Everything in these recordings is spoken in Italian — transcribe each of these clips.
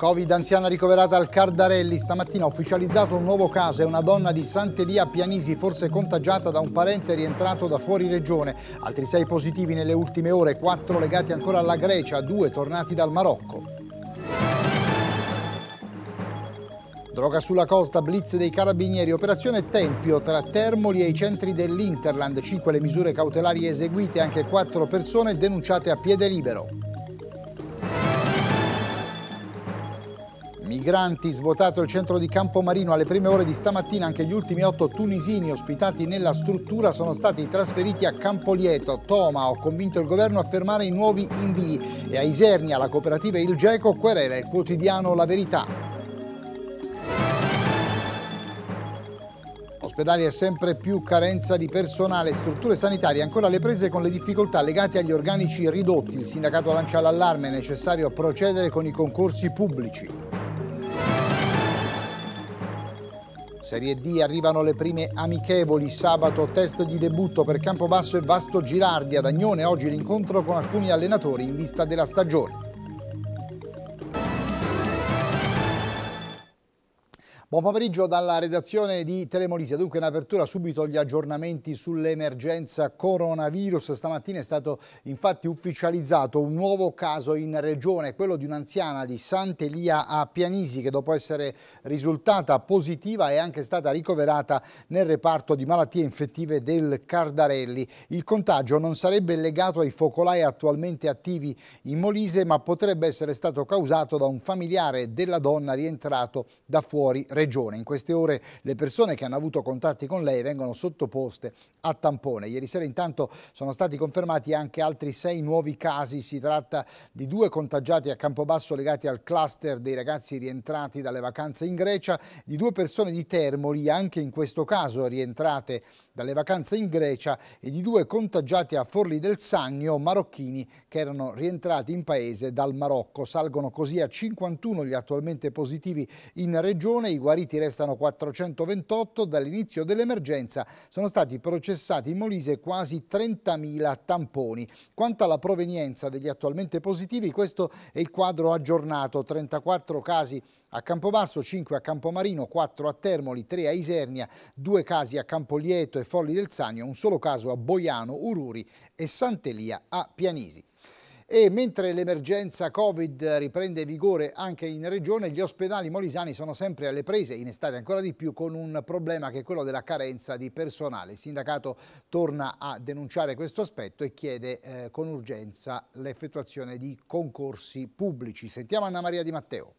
Covid anziana ricoverata al Cardarelli, stamattina ufficializzato un nuovo caso, è una donna di Sant'Elia Pianisi, forse contagiata da un parente rientrato da fuori regione. Altri sei positivi nelle ultime ore, quattro legati ancora alla Grecia, due tornati dal Marocco. Droga sulla costa, blitz dei carabinieri, operazione Tempio tra Termoli e i centri dell'Interland, Cinque le misure cautelari eseguite, anche quattro persone denunciate a piede libero. Migranti svuotato il centro di Campomarino alle prime ore di stamattina, anche gli ultimi otto tunisini ospitati nella struttura sono stati trasferiti a Campolieto. Toma ho convinto il governo a fermare i nuovi invii e a Isernia la cooperativa Il Geco querela il quotidiano La Verità. ospedali e sempre più carenza di personale, strutture sanitarie ancora alle prese con le difficoltà legate agli organici ridotti. Il sindacato lancia l'allarme, è necessario procedere con i concorsi pubblici. Serie D arrivano le prime amichevoli, sabato test di debutto per Campobasso e Vasto Girardi ad Agnone, oggi l'incontro con alcuni allenatori in vista della stagione. Buon pomeriggio dalla redazione di Telemolisia. Dunque in apertura subito gli aggiornamenti sull'emergenza coronavirus. Stamattina è stato infatti ufficializzato un nuovo caso in regione, quello di un'anziana di Sant'Elia a Pianisi che dopo essere risultata positiva è anche stata ricoverata nel reparto di malattie infettive del Cardarelli. Il contagio non sarebbe legato ai focolai attualmente attivi in Molise ma potrebbe essere stato causato da un familiare della donna rientrato da fuori regione regione. In queste ore le persone che hanno avuto contatti con lei vengono sottoposte a tampone. Ieri sera intanto sono stati confermati anche altri sei nuovi casi. Si tratta di due contagiati a Campobasso legati al cluster dei ragazzi rientrati dalle vacanze in Grecia, di due persone di Termoli, anche in questo caso rientrate dalle vacanze in Grecia e di due contagiati a Forlì del Sannio, marocchini che erano rientrati in paese dal Marocco. Salgono così a 51 gli attualmente positivi in regione, i guariti restano 428. Dall'inizio dell'emergenza sono stati processati in Molise quasi 30.000 tamponi. Quanto alla provenienza degli attualmente positivi, questo è il quadro aggiornato, 34 casi a Campobasso, 5 a Campomarino, 4 a Termoli, 3 a Isernia, 2 casi a Campolieto e Folli del Sannio, un solo caso a Boiano, Ururi e Sant'Elia a Pianisi. E mentre l'emergenza Covid riprende vigore anche in regione, gli ospedali molisani sono sempre alle prese, in estate ancora di più, con un problema che è quello della carenza di personale. Il sindacato torna a denunciare questo aspetto e chiede eh, con urgenza l'effettuazione di concorsi pubblici. Sentiamo Anna Maria Di Matteo.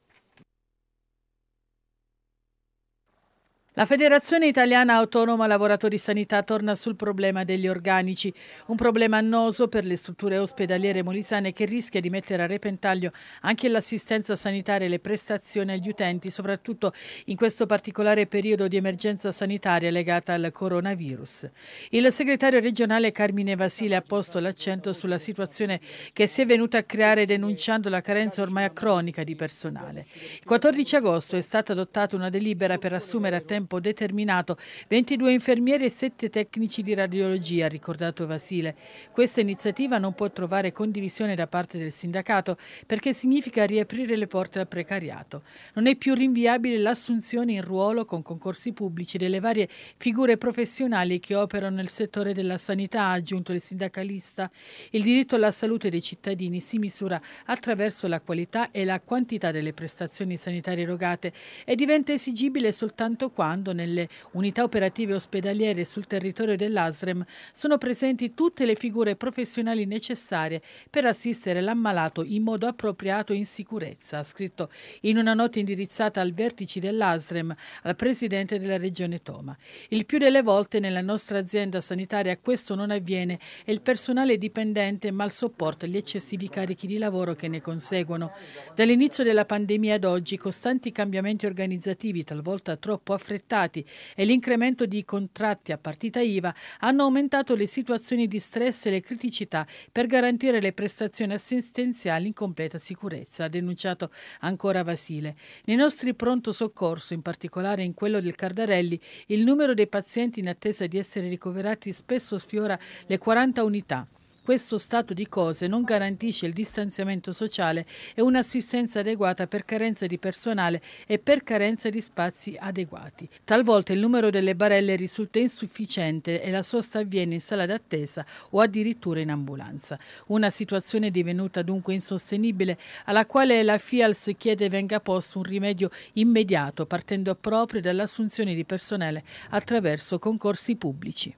La Federazione Italiana Autonoma Lavoratori Sanità torna sul problema degli organici, un problema annoso per le strutture ospedaliere molisane che rischia di mettere a repentaglio anche l'assistenza sanitaria e le prestazioni agli utenti, soprattutto in questo particolare periodo di emergenza sanitaria legata al coronavirus. Il segretario regionale Carmine Vasile ha posto l'accento sulla situazione che si è venuta a creare denunciando la carenza ormai cronica di personale. Il 14 agosto è stata adottata una delibera per assumere a tempo tempo determinato, 22 infermieri e 7 tecnici di radiologia, ha ricordato Vasile. Questa iniziativa non può trovare condivisione da parte del sindacato perché significa riaprire le porte al precariato. Non è più rinviabile l'assunzione in ruolo con concorsi pubblici delle varie figure professionali che operano nel settore della sanità, ha aggiunto il sindacalista. Il diritto alla salute dei cittadini si misura attraverso la qualità e la quantità delle prestazioni sanitarie erogate e diventa esigibile soltanto quando quando nelle unità operative ospedaliere sul territorio dell'ASREM sono presenti tutte le figure professionali necessarie per assistere l'ammalato in modo appropriato e in sicurezza, ha scritto in una nota indirizzata al vertice dell'ASREM, al presidente della regione Toma. Il più delle volte nella nostra azienda sanitaria questo non avviene e il personale dipendente mal sopporta gli eccessivi carichi di lavoro che ne conseguono. Dall'inizio della pandemia ad oggi costanti cambiamenti organizzativi, talvolta troppo affrettati, inaspettati e l'incremento di contratti a partita IVA hanno aumentato le situazioni di stress e le criticità per garantire le prestazioni assistenziali in completa sicurezza, ha denunciato ancora Vasile. Nei nostri pronto soccorso, in particolare in quello del Cardarelli, il numero dei pazienti in attesa di essere ricoverati spesso sfiora le 40 unità. Questo stato di cose non garantisce il distanziamento sociale e un'assistenza adeguata per carenza di personale e per carenza di spazi adeguati. Talvolta il numero delle barelle risulta insufficiente e la sosta avviene in sala d'attesa o addirittura in ambulanza. Una situazione divenuta dunque insostenibile alla quale la FIALS chiede venga posto un rimedio immediato partendo proprio dall'assunzione di personale attraverso concorsi pubblici.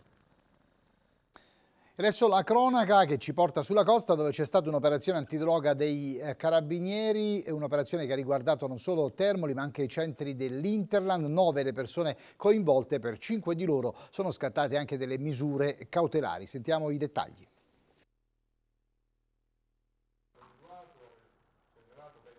Adesso la cronaca che ci porta sulla costa dove c'è stata un'operazione antidroga dei eh, carabinieri, un'operazione che ha riguardato non solo Termoli ma anche i centri dell'Interland, nove le persone coinvolte, per cinque di loro sono scattate anche delle misure cautelari. Sentiamo i dettagli.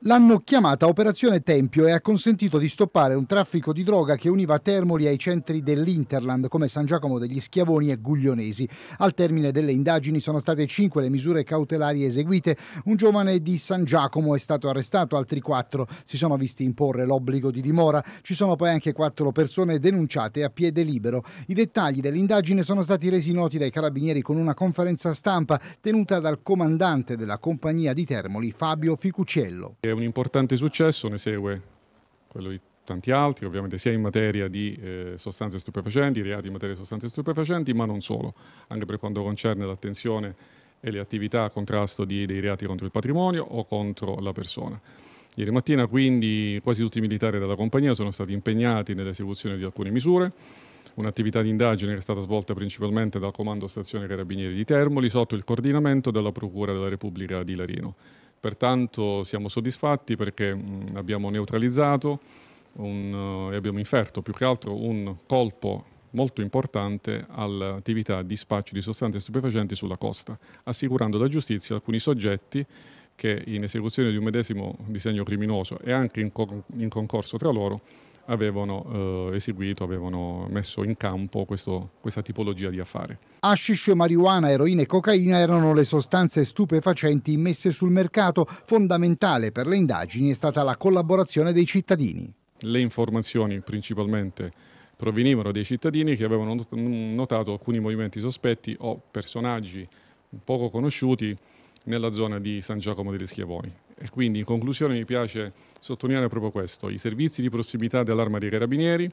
L'hanno chiamata Operazione Tempio e ha consentito di stoppare un traffico di droga che univa Termoli ai centri dell'Interland come San Giacomo degli Schiavoni e Guglionesi. Al termine delle indagini sono state cinque le misure cautelari eseguite. Un giovane di San Giacomo è stato arrestato, altri quattro si sono visti imporre l'obbligo di dimora. Ci sono poi anche quattro persone denunciate a piede libero. I dettagli dell'indagine sono stati resi noti dai carabinieri con una conferenza stampa tenuta dal comandante della compagnia di Termoli, Fabio Ficucello un importante successo, ne segue quello di tanti altri, ovviamente sia in materia di eh, sostanze stupefacenti, reati in materia di sostanze stupefacenti, ma non solo, anche per quanto concerne l'attenzione e le attività a contrasto di, dei reati contro il patrimonio o contro la persona. Ieri mattina quindi quasi tutti i militari della compagnia sono stati impegnati nell'esecuzione di alcune misure, un'attività di indagine che è stata svolta principalmente dal Comando Stazione Carabinieri di Termoli sotto il coordinamento della Procura della Repubblica di Larino. Pertanto siamo soddisfatti perché mm, abbiamo neutralizzato un, eh, e abbiamo inferto più che altro un colpo molto importante all'attività di spaccio di sostanze stupefacenti sulla costa, assicurando la giustizia alcuni soggetti che in esecuzione di un medesimo disegno criminoso e anche in, co in concorso tra loro avevano eh, eseguito, avevano messo in campo questo, questa tipologia di affare. Ashish, marijuana, eroina e cocaina erano le sostanze stupefacenti messe sul mercato. Fondamentale per le indagini è stata la collaborazione dei cittadini. Le informazioni principalmente provenivano dai cittadini che avevano notato alcuni movimenti sospetti o personaggi poco conosciuti nella zona di San Giacomo degli Schiavoni. E quindi in conclusione mi piace sottolineare proprio questo, i servizi di prossimità dell'arma dei carabinieri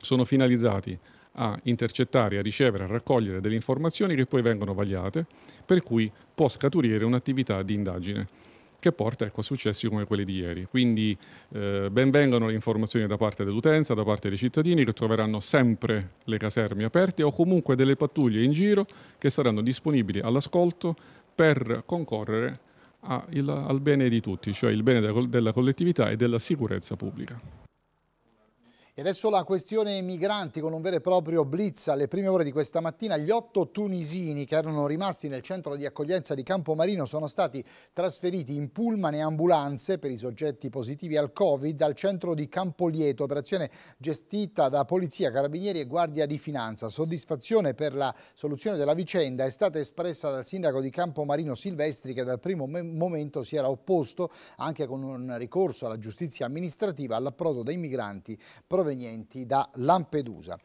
sono finalizzati a intercettare, a ricevere, a raccogliere delle informazioni che poi vengono vagliate, per cui può scaturire un'attività di indagine che porta ecco, a successi come quelli di ieri. Quindi eh, benvengano le informazioni da parte dell'utenza, da parte dei cittadini che troveranno sempre le caserme aperte o comunque delle pattuglie in giro che saranno disponibili all'ascolto per concorrere al bene di tutti, cioè il bene della collettività e della sicurezza pubblica. E adesso la questione migranti con un vero e proprio blitz. Alle prime ore di questa mattina gli otto tunisini che erano rimasti nel centro di accoglienza di Campomarino sono stati trasferiti in pullman e ambulanze per i soggetti positivi al Covid al centro di Campolieto, operazione gestita da Polizia, Carabinieri e Guardia di Finanza. Soddisfazione per la soluzione della vicenda è stata espressa dal sindaco di Campomarino Silvestri che dal primo momento si era opposto anche con un ricorso alla giustizia amministrativa all'approdo dei migranti. Prov provenienti da Lampedusa.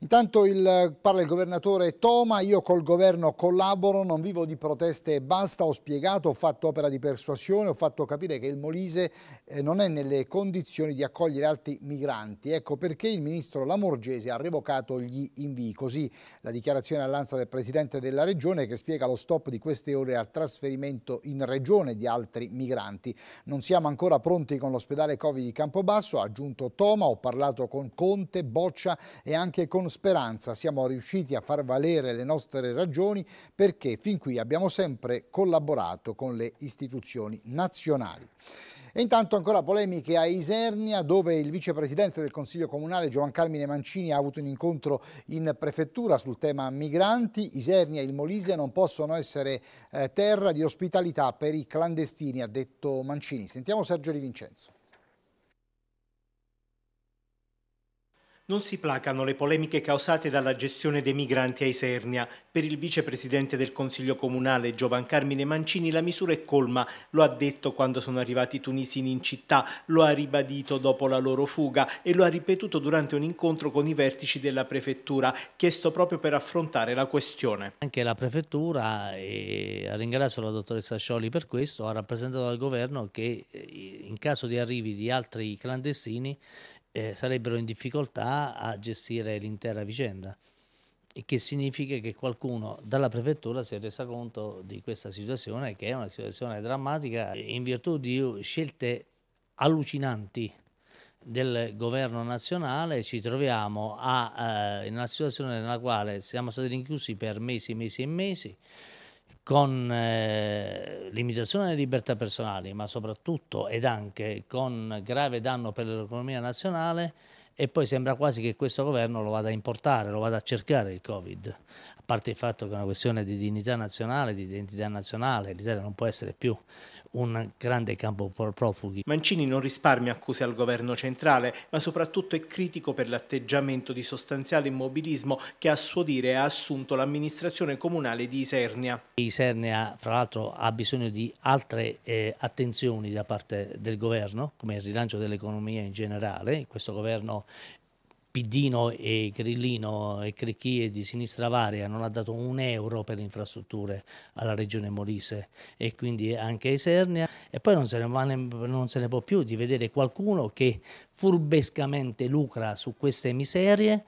Intanto il, parla il governatore Toma, io col governo collaboro, non vivo di proteste e basta, ho spiegato, ho fatto opera di persuasione, ho fatto capire che il Molise eh, non è nelle condizioni di accogliere altri migranti. Ecco perché il ministro Lamorgese ha revocato gli invii, così la dichiarazione all'anza del presidente della regione che spiega lo stop di queste ore al trasferimento in regione di altri migranti. Non siamo ancora pronti con l'ospedale Covid di Campobasso, ha aggiunto Toma, ho parlato con Conte, Boccia e anche con speranza siamo riusciti a far valere le nostre ragioni perché fin qui abbiamo sempre collaborato con le istituzioni nazionali. E intanto ancora polemiche a Isernia dove il vicepresidente del Consiglio Comunale Giovan Carmine Mancini ha avuto un incontro in prefettura sul tema migranti. Isernia e il Molise non possono essere eh, terra di ospitalità per i clandestini, ha detto Mancini. Sentiamo Sergio Di Vincenzo. non si placano le polemiche causate dalla gestione dei migranti a Isernia, per il vicepresidente del Consiglio Comunale Giovan Carmine Mancini la misura è colma, lo ha detto quando sono arrivati i tunisini in città, lo ha ribadito dopo la loro fuga e lo ha ripetuto durante un incontro con i vertici della prefettura, chiesto proprio per affrontare la questione. Anche la prefettura, e ringrazio la dottoressa Scioli per questo, ha rappresentato al governo che eh, in caso di arrivi di altri clandestini eh, sarebbero in difficoltà a gestire l'intera vicenda che significa che qualcuno dalla prefettura si è resa conto di questa situazione che è una situazione drammatica in virtù di scelte allucinanti del governo nazionale ci troviamo a, eh, in una situazione nella quale siamo stati rinchiusi per mesi, mesi e mesi con eh, limitazione delle libertà personali ma soprattutto ed anche con grave danno per l'economia nazionale e poi sembra quasi che questo governo lo vada a importare, lo vada a cercare il Covid, a parte il fatto che è una questione di dignità nazionale, di identità nazionale, l'Italia non può essere più un grande campo profughi. Mancini non risparmia accuse al governo centrale, ma soprattutto è critico per l'atteggiamento di sostanziale immobilismo che a suo dire ha assunto l'amministrazione comunale di Isernia. Isernia fra l'altro ha bisogno di altre eh, attenzioni da parte del governo, come il rilancio dell'economia in generale, questo governo Piddino e Grillino e Cricchie di Sinistra Varia non ha dato un euro per le infrastrutture alla regione Molise e quindi anche a Isernia e poi non se, ne, non se ne può più di vedere qualcuno che furbescamente lucra su queste miserie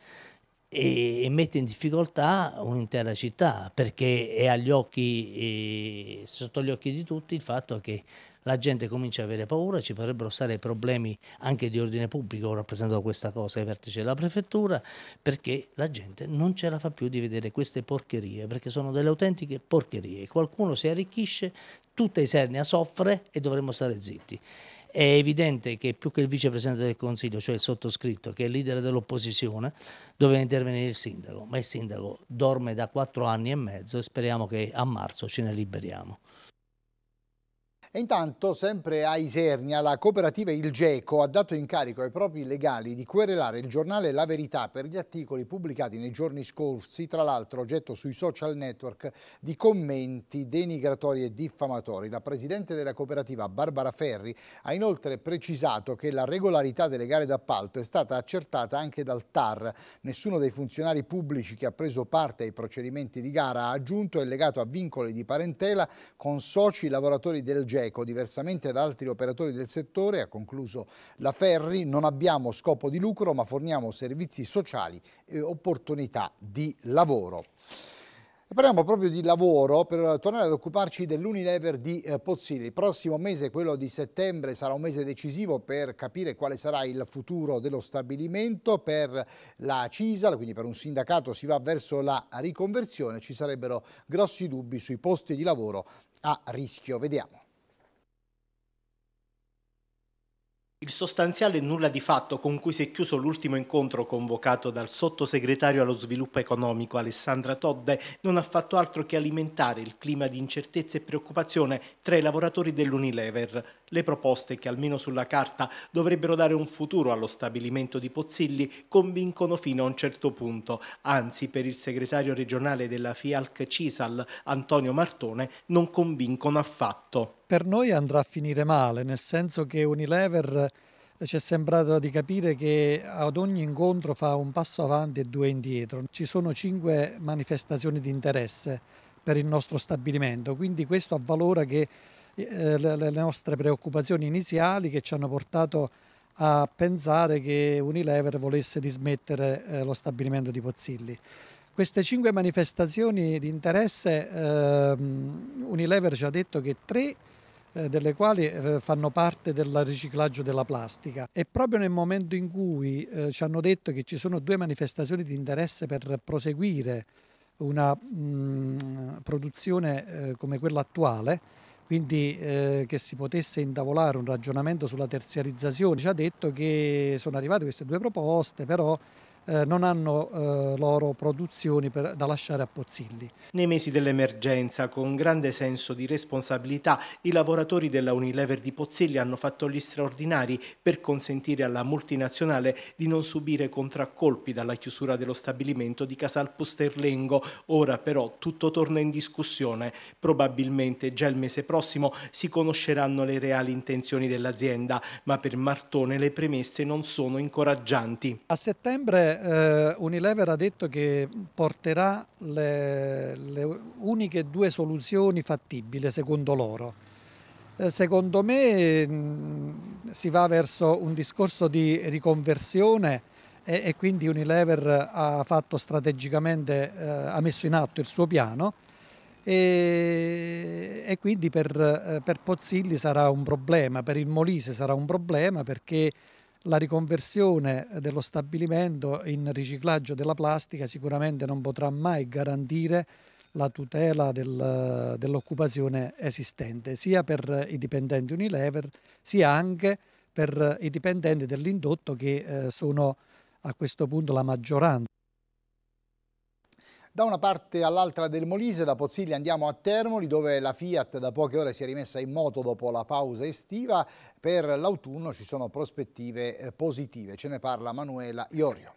e, mette in difficoltà un'intera città perché è agli occhi, eh, sotto gli occhi di tutti il fatto che la gente comincia a avere paura, ci potrebbero stare problemi anche di ordine pubblico, ora rappresento questa cosa ai vertici della prefettura, perché la gente non ce la fa più di vedere queste porcherie, perché sono delle autentiche porcherie. Qualcuno si arricchisce, tutta Isernia soffre e dovremmo stare zitti. È evidente che più che il vicepresidente del Consiglio, cioè il sottoscritto, che è il leader dell'opposizione, doveva intervenire il sindaco, ma il sindaco dorme da quattro anni e mezzo e speriamo che a marzo ce ne liberiamo. E intanto, sempre a Isernia, la cooperativa Il Geco ha dato incarico ai propri legali di querelare il giornale La Verità per gli articoli pubblicati nei giorni scorsi, tra l'altro oggetto sui social network di commenti denigratori e diffamatori. La presidente della cooperativa, Barbara Ferri, ha inoltre precisato che la regolarità delle gare d'appalto è stata accertata anche dal TAR. Nessuno dei funzionari pubblici che ha preso parte ai procedimenti di gara ha aggiunto è legato a vincoli di parentela con soci lavoratori del Geco cieco. Diversamente da altri operatori del settore, ha concluso la Ferri, non abbiamo scopo di lucro ma forniamo servizi sociali e opportunità di lavoro. Parliamo proprio di lavoro per tornare ad occuparci dell'Unilever di eh, Pozzini. Il prossimo mese, quello di settembre, sarà un mese decisivo per capire quale sarà il futuro dello stabilimento. Per la CISAL, quindi per un sindacato, si va verso la riconversione. Ci sarebbero grossi dubbi sui posti di lavoro a rischio. Vediamo. Il sostanziale nulla di fatto con cui si è chiuso l'ultimo incontro convocato dal sottosegretario allo sviluppo economico Alessandra Todde non ha fatto altro che alimentare il clima di incertezza e preoccupazione tra i lavoratori dell'Unilever. Le proposte che almeno sulla carta dovrebbero dare un futuro allo stabilimento di Pozzilli convincono fino a un certo punto, anzi per il segretario regionale della FIALC Cisal Antonio Martone non convincono affatto per noi andrà a finire male, nel senso che Unilever eh, ci è sembrato di capire che ad ogni incontro fa un passo avanti e due indietro. Ci sono cinque manifestazioni di interesse per il nostro stabilimento, quindi questo avvalora che eh, le nostre preoccupazioni iniziali che ci hanno portato a pensare che Unilever volesse dismettere eh, lo stabilimento di Pozzilli. Queste cinque manifestazioni di interesse ehm, Unilever ci ha detto che tre eh, delle quali eh, fanno parte del riciclaggio della plastica. E proprio nel momento in cui eh, ci hanno detto che ci sono due manifestazioni di interesse per proseguire una mh, produzione come quella attuale, quindi eh, che si potesse intavolare un ragionamento sulla terziarizzazione. Ci ha detto che sono arrivate queste due proposte, però eh, non hanno eh, loro produzioni per, da lasciare a Pozzilli. Nei mesi dell'emergenza, con grande senso di responsabilità, i lavoratori della Unilever di Pozzilli hanno fatto gli straordinari per consentire alla multinazionale di non subire contraccolpi dalla chiusura dello stabilimento di Casal Posterlengo. Ora però tutto torna in discussione. Probabilmente già il mese prossimo si conosceranno le reali intenzioni dell'azienda, ma per Martone le premesse non sono incoraggianti. A settembre eh, Unilever ha detto che porterà le, le uniche due soluzioni fattibili secondo loro. Eh, secondo me mh, mm, si va verso un discorso di riconversione e, e quindi Unilever ha fatto strategicamente, eh, ha messo in atto il suo piano e, e quindi per, eh, per Pozzilli sarà un problema, per il Molise sarà un problema perché la riconversione dello stabilimento in riciclaggio della plastica sicuramente non potrà mai garantire la tutela del, dell'occupazione esistente, sia per i dipendenti Unilever, sia anche per i dipendenti dell'indotto che eh, sono a questo punto la maggioranza. Da una parte all'altra del Molise, da Pozzilli andiamo a Termoli dove la Fiat da poche ore si è rimessa in moto dopo la pausa estiva. Per l'autunno ci sono prospettive eh, positive, ce ne parla Manuela Iorio.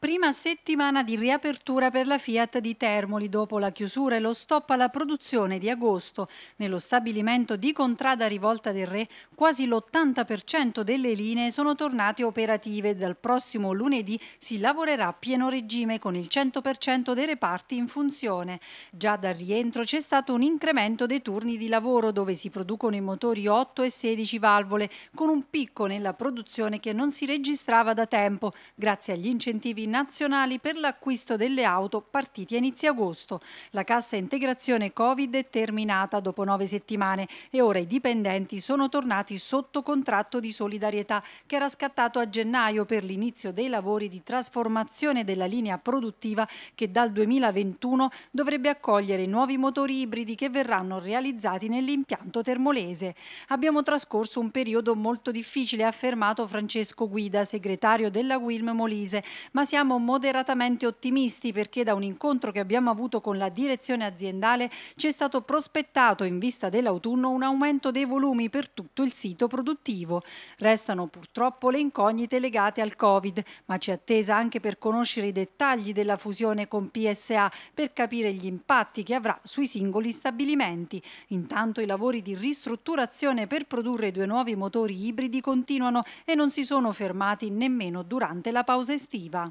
Prima settimana di riapertura per la Fiat di Termoli dopo la chiusura e lo stop alla produzione di agosto. Nello stabilimento di Contrada Rivolta del Re quasi l'80% delle linee sono tornate operative. Dal prossimo lunedì si lavorerà a pieno regime con il 100% dei reparti in funzione. Già dal rientro c'è stato un incremento dei turni di lavoro dove si producono i motori 8 e 16 valvole con un picco nella produzione che non si registrava da tempo grazie agli incentivi nazionali per l'acquisto delle auto partiti a inizio agosto. La cassa integrazione Covid è terminata dopo nove settimane e ora i dipendenti sono tornati sotto contratto di solidarietà che era scattato a gennaio per l'inizio dei lavori di trasformazione della linea produttiva che dal 2021 dovrebbe accogliere nuovi motori ibridi che verranno realizzati nell'impianto termolese. Abbiamo trascorso un periodo molto difficile, ha affermato Francesco Guida, segretario della Wilm Molise, ma siamo siamo moderatamente ottimisti perché da un incontro che abbiamo avuto con la direzione aziendale ci è stato prospettato in vista dell'autunno un aumento dei volumi per tutto il sito produttivo. Restano purtroppo le incognite legate al Covid, ma ci attesa anche per conoscere i dettagli della fusione con PSA per capire gli impatti che avrà sui singoli stabilimenti. Intanto i lavori di ristrutturazione per produrre due nuovi motori ibridi continuano e non si sono fermati nemmeno durante la pausa estiva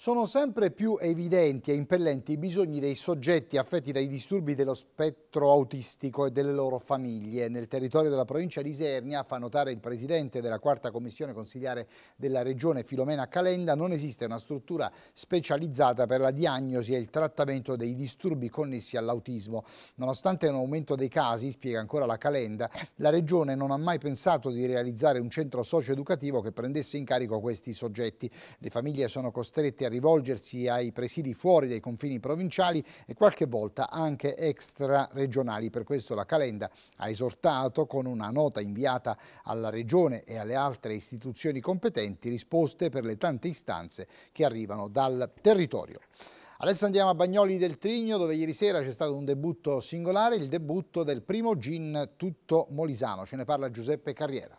sono sempre più evidenti e impellenti i bisogni dei soggetti affetti dai disturbi dello spettro autistico e delle loro famiglie. Nel territorio della provincia di Isernia, fa notare il presidente della quarta commissione consigliare della regione Filomena Calenda, non esiste una struttura specializzata per la diagnosi e il trattamento dei disturbi connessi all'autismo. Nonostante un aumento dei casi, spiega ancora la Calenda, la regione non ha mai pensato di realizzare un centro socio-educativo che prendesse in carico questi soggetti. Le famiglie sono costrette a a rivolgersi ai presidi fuori dai confini provinciali e qualche volta anche extra regionali. Per questo la Calenda ha esortato con una nota inviata alla Regione e alle altre istituzioni competenti risposte per le tante istanze che arrivano dal territorio. Adesso andiamo a Bagnoli del Trigno dove ieri sera c'è stato un debutto singolare, il debutto del primo gin tutto molisano. Ce ne parla Giuseppe Carriera.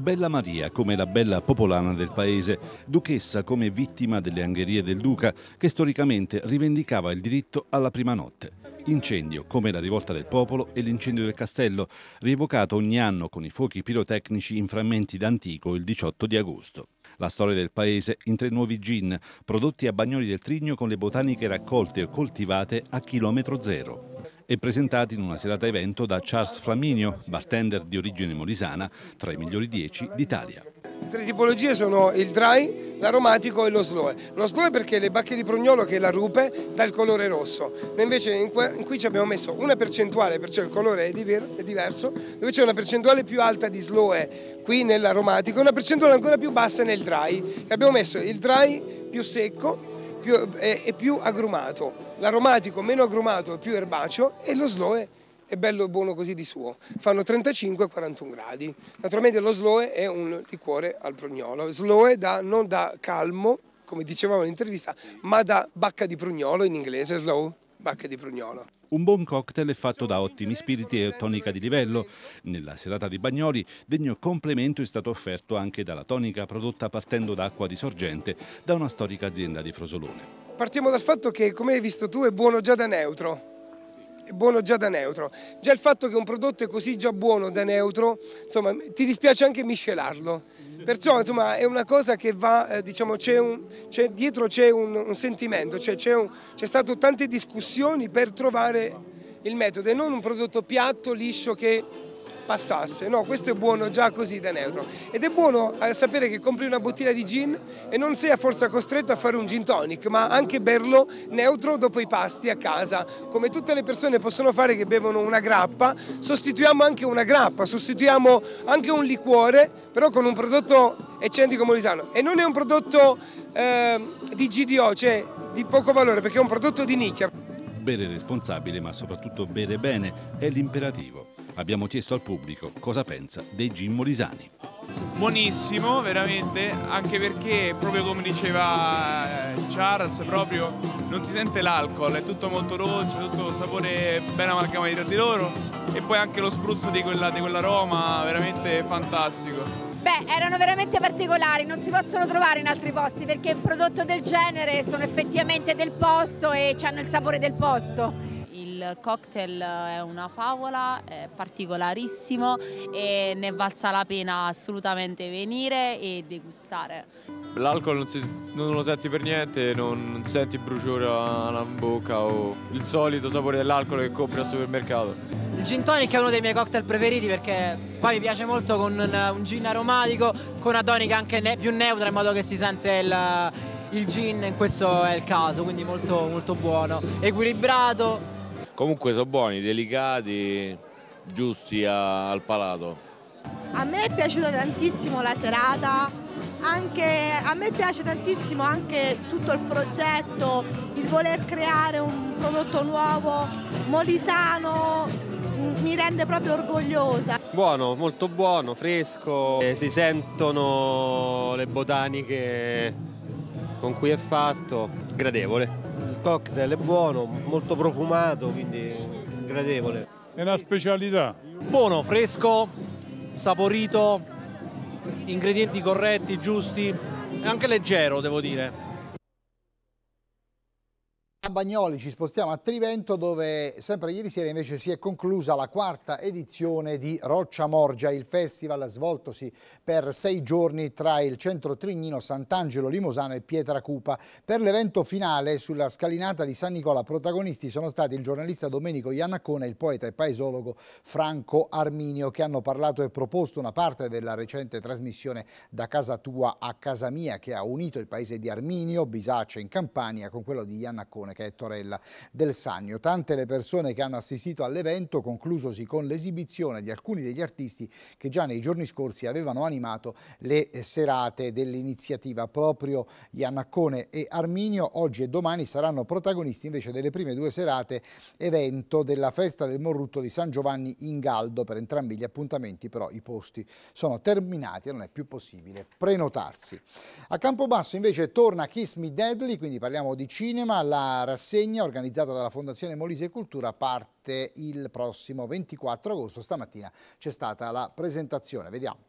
Bella Maria come la bella popolana del paese, duchessa come vittima delle angherie del duca che storicamente rivendicava il diritto alla prima notte. Incendio come la rivolta del popolo e l'incendio del castello, rievocato ogni anno con i fuochi pirotecnici in frammenti d'antico il 18 di agosto. La storia del paese in tre nuovi gin prodotti a Bagnoli del Trigno con le botaniche raccolte e coltivate a chilometro zero e presentati in una serata evento da Charles Flaminio, bartender di origine molisana, tra i migliori dieci d'Italia. Tre tipologie sono il dry, l'aromatico e lo slow. Lo slow è perché le bacche di prugnolo che la rupe dà il colore rosso, noi invece in, qui ci abbiamo messo una percentuale, perciò il colore è, diverso, dove c'è una percentuale più alta di slow qui nell'aromatico e una percentuale ancora più bassa nel dry. E abbiamo messo il dry più secco più, e, e più agrumato l'aromatico meno agrumato e più erbaceo e lo sloe è bello e buono così di suo, fanno 35-41 gradi. Naturalmente lo sloe è un liquore al prognolo, sloe da, non da calmo, come dicevamo nell'intervista, ma da bacca di prugnolo in inglese slow. Bacche di Prugnola. Un buon cocktail è fatto da ottimi spiriti e tonica di livello. Nella serata di Bagnoli, degno complemento è stato offerto anche dalla tonica prodotta partendo da acqua di sorgente da una storica azienda di Frosolone. Partiamo dal fatto che, come hai visto tu, è buono già da neutro È buono già da neutro. Già il fatto che un prodotto è così già buono da neutro, insomma, ti dispiace anche miscelarlo. Perciò insomma, è una cosa che va, eh, diciamo, un, dietro c'è un, un, sentimento, cioè c'è cioè, stato tante discussioni per trovare il metodo e non un prodotto piatto, liscio che passasse. No, questo è buono già così da neutro. Ed è buono eh, sapere che compri una bottiglia di gin e non sei a forza costretto a fare un gin tonic, ma anche berlo neutro dopo i pasti a casa. Come tutte le persone possono fare che bevono una grappa, sostituiamo anche una grappa, sostituiamo anche un liquore, però con un prodotto eccentrico molisano. E non è un prodotto eh, di GDO, cioè di poco valore, perché è un prodotto di nicchia. Bere responsabile, ma soprattutto bere bene, è l'imperativo. Abbiamo chiesto al pubblico cosa pensa dei gin molisani. Buonissimo, veramente, anche perché proprio come diceva eh, Charles, proprio non si sente l'alcol, è tutto molto dolce, tutto sapore ben amalgamato tra di loro e poi anche lo spruzzo di, quella, di quell'aroma, veramente fantastico. Beh, erano veramente particolari, non si possono trovare in altri posti perché un prodotto del genere sono effettivamente del posto e hanno il sapore del posto il cocktail è una favola, è particolarissimo e ne valsa la pena assolutamente venire e degustare. L'alcol non, non, lo senti per niente, non, senti bruciore alla bocca o il solito sapore dell'alcol che compri al supermercato. Il gin tonic è uno dei miei cocktail preferiti perché poi mi piace molto con un gin aromatico, con una tonica anche ne più neutra in modo che si sente il il gin in questo è il caso, quindi molto, molto buono, equilibrato, Comunque sono buoni, delicati, giusti a, al palato. A me è piaciuta tantissimo la serata, anche, a me piace tantissimo anche tutto il progetto, il voler creare un prodotto nuovo, molisano, mi rende proprio orgogliosa. Buono, molto buono, fresco, eh, si sentono le botaniche con cui è fatto, gradevole cocktail è buono, molto profumato, quindi gradevole. È una specialità. Buono, fresco, saporito, ingredienti corretti, giusti, è anche leggero devo dire. Da Bagnoli ci spostiamo a Trivento dove sempre ieri sera invece si è conclusa la quarta edizione di Roccia Morgia, il festival svoltosi per sei giorni tra il centro Trignino, Sant'Angelo, Limosano e Pietra Cupa. Per l'evento finale sulla scalinata di San Nicola protagonisti sono stati il giornalista Domenico Iannacone e il poeta e paesologo Franco Arminio che hanno parlato e proposto una parte della recente trasmissione Da casa tua a casa mia che ha unito il paese di Arminio, Bisaccia in Campania con quello di Iannacone che è Torella del Sannio. Tante le persone che hanno assistito all'evento, conclusosi con l'esibizione di alcuni degli artisti che già nei giorni scorsi avevano animato le eh, serate dell'iniziativa. Proprio Iannaccone e Arminio oggi e domani saranno protagonisti invece delle prime due serate evento della festa del Morrutto di San Giovanni in Galdo. Per entrambi gli appuntamenti però i posti sono terminati e non è più possibile prenotarsi. A Campobasso invece torna Kiss Me Deadly, quindi parliamo di cinema, la rassegna organizzata dalla Fondazione Molise Cultura parte il prossimo 24 agosto. Stamattina c'è stata la presentazione. Vediamo.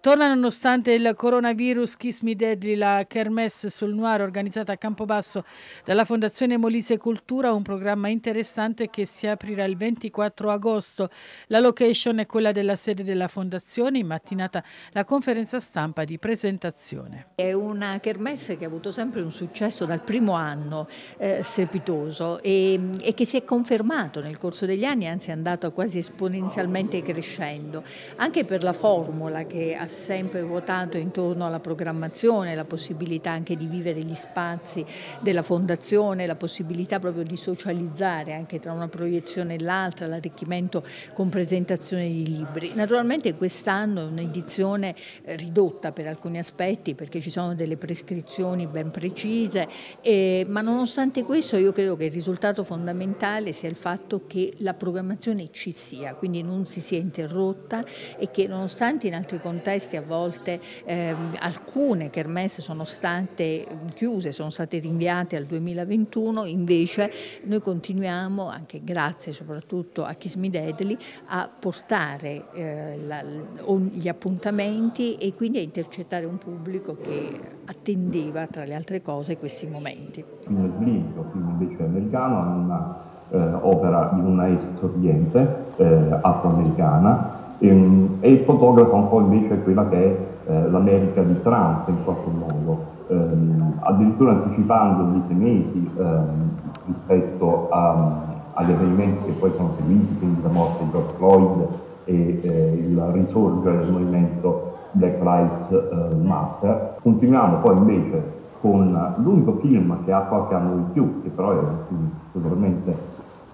Torna nonostante il coronavirus Kiss Me Deadly, la kermesse sul Noir organizzata a Campobasso dalla Fondazione Molise Cultura, un programma interessante che si aprirà il 24 agosto. La location è quella della sede della Fondazione, in mattinata la conferenza stampa di presentazione. È una kermesse che ha avuto sempre un successo dal primo anno eh, strepitoso e, e che si è confermato nel corso degli anni, anzi è andato quasi esponenzialmente crescendo, anche per la formula che ha sempre ruotato intorno alla programmazione, la possibilità anche di vivere gli spazi della fondazione, la possibilità proprio di socializzare anche tra una proiezione e l'altra, l'arricchimento con presentazione di libri. Naturalmente quest'anno è un'edizione eh, ridotta per alcuni aspetti perché ci sono delle prescrizioni ben precise, eh, ma nonostante questo io credo che il risultato fondamentale sia il fatto che la programmazione ci sia, quindi non si sia interrotta e che nonostante in altri contesti manifesti, a volte ehm, alcune kermesse sono state chiuse, sono state rinviate al 2021, invece noi continuiamo, anche grazie soprattutto a Kismi Dedli, a portare eh, la, gli appuntamenti e quindi a intercettare un pubblico che attendeva tra le altre cose questi momenti. Nel Blindo, film invece americano, ha una eh, opera di una ex sorriente eh, afroamericana Ehm, e, e fotografa un po' invece quella che è eh, l'America di Trump in qualche modo, ehm, addirittura anticipando di sei mesi ehm, rispetto a, agli avvenimenti che poi sono seguiti, quindi la morte di George Floyd e eh, il risorgere del movimento Black Lives eh, Matter. Continuiamo poi invece con l'unico film che ha qualche anno di più, che però è un film totalmente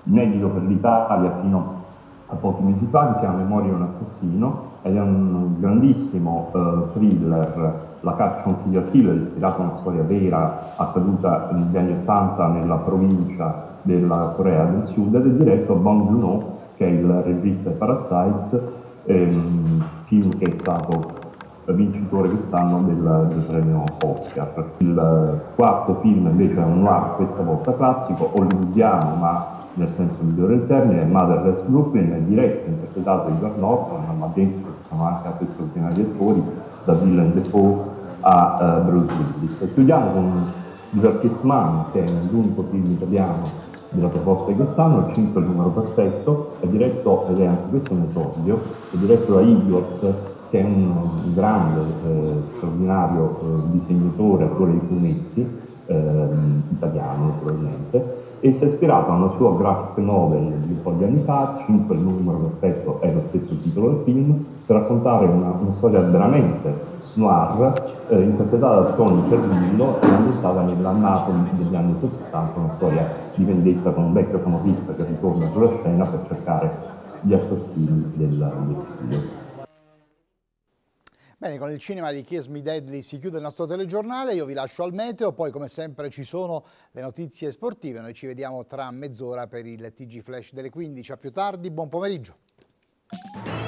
inedito per l'Italia fino a a pochi mesi fa che si chiama Memoria un assassino ed è un grandissimo eh, thriller, la caccia a un serial killer ispirata a una storia vera accaduta negli anni 80 nella provincia della Corea del Sud ed è diretto a Bong Joon-ho che è il regista di Parasite, ehm, film che è stato vincitore quest'anno del, del, premio Oscar. Il eh, quarto film invece è un noir, questa volta classico, hollywoodiano ma nel senso migliore del termine, è Motherless Brooklyn è diretto, interpretato da Edward Norton, ma dentro ci sono anche altri straordinari attori, da Dylan Defoe a uh, Bruce Willis. E chiudiamo con Jacques Man, che è l'unico film italiano della proposta di quest'anno, il 5 è il numero perfetto, è diretto, ed è anche questo un esordio, è diretto da Igor, che è un grande, eh, straordinario eh, disegnatore, attore di fumetti, eh, italiano naturalmente, e si è ispirato a una sua graphic novel di un po' di anni fa, 5 il numero perfetto è lo stesso titolo del film, per raccontare una, una storia veramente noir, eh, interpretata da Tony Cervillo e ambientata nell'annata degli anni 60, una storia di vendetta con un vecchio camorrista che ritorna sulla scena per cercare gli assassini del, del figlio. Bene, con il cinema di Kiss Me Deadly si chiude il nostro telegiornale, io vi lascio al meteo, poi come sempre ci sono le notizie sportive, noi ci vediamo tra mezz'ora per il TG Flash delle 15, a più tardi, buon pomeriggio.